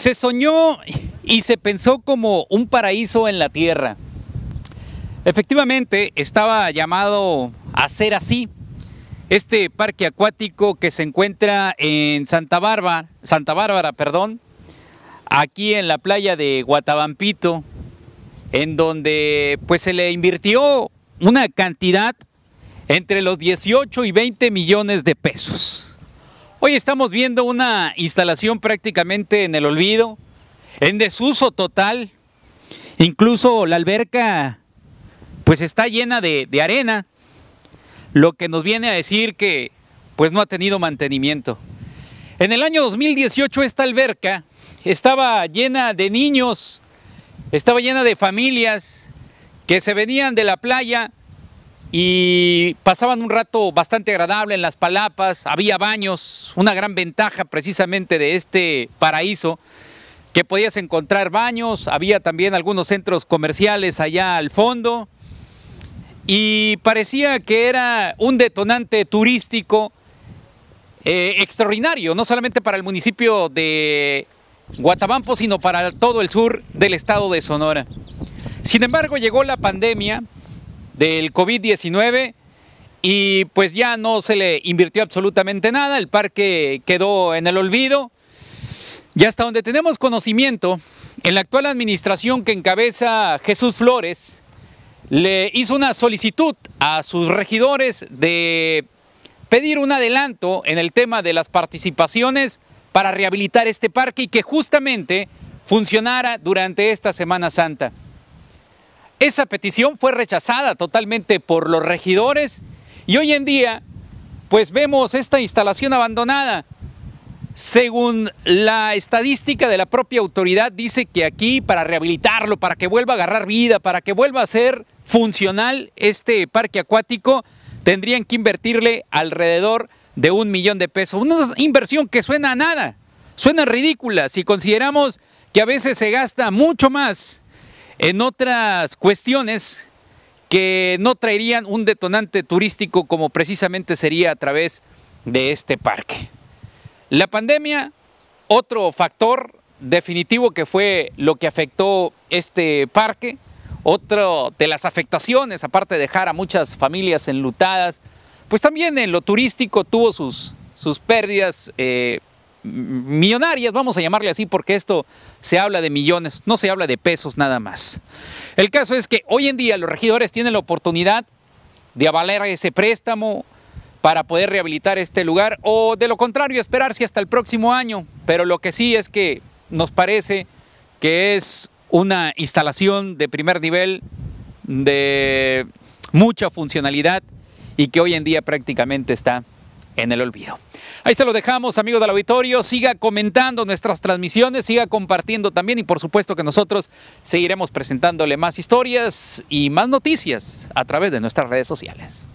Se soñó y se pensó como un paraíso en la tierra. Efectivamente, estaba llamado a ser así. Este parque acuático que se encuentra en Santa Bárbara, Santa Bárbara, perdón, aquí en la playa de Guatabampito, en donde pues se le invirtió una cantidad entre los 18 y 20 millones de pesos. Hoy estamos viendo una instalación prácticamente en el olvido, en desuso total. Incluso la alberca pues está llena de, arena, lo que nos viene a decir que pues no ha tenido mantenimiento. En el año 2018 esta alberca estaba llena de niños, estaba llena de familias que se venían de la playa y pasaban un rato bastante agradable en las palapas, había baños, una gran ventaja precisamente de este paraíso, que podías encontrar baños, había también algunos centros comerciales allá al fondo, y parecía que era un detonante turístico eh, extraordinario, no solamente para el municipio de Guatabampo, sino para todo el sur del estado de Sonora. Sin embargo, llegó la pandemia, del COVID-19 y pues ya no se le invirtió absolutamente nada, el parque quedó en el olvido. Y hasta donde tenemos conocimiento, en la actual administración que encabeza Jesús Flores, le hizo una solicitud a sus regidores de pedir un adelanto en el tema de las participaciones para rehabilitar este parque y que justamente funcionara durante esta Semana Santa. Esa petición fue rechazada totalmente por los regidores y hoy en día pues vemos esta instalación abandonada. Según la estadística de la propia autoridad dice que aquí para rehabilitarlo, para que vuelva a agarrar vida, para que vuelva a ser funcional este parque acuático, tendrían que invertirle alrededor de un millón de pesos. Una inversión que suena a nada, suena ridícula si consideramos que a veces se gasta mucho más en otras cuestiones que no traerían un detonante turístico como precisamente sería a través de este parque. La pandemia, otro factor definitivo que fue lo que afectó este parque, otro de las afectaciones, aparte de dejar a muchas familias enlutadas, pues también en lo turístico tuvo sus, sus pérdidas eh, millonarias, vamos a llamarle así porque esto se habla de millones, no se habla de pesos nada más. El caso es que hoy en día los regidores tienen la oportunidad de avalar ese préstamo para poder rehabilitar este lugar o de lo contrario esperarse hasta el próximo año, pero lo que sí es que nos parece que es una instalación de primer nivel de mucha funcionalidad y que hoy en día prácticamente está en el olvido. Ahí se lo dejamos, amigo del auditorio. Siga comentando nuestras transmisiones, siga compartiendo también y por supuesto que nosotros seguiremos presentándole más historias y más noticias a través de nuestras redes sociales.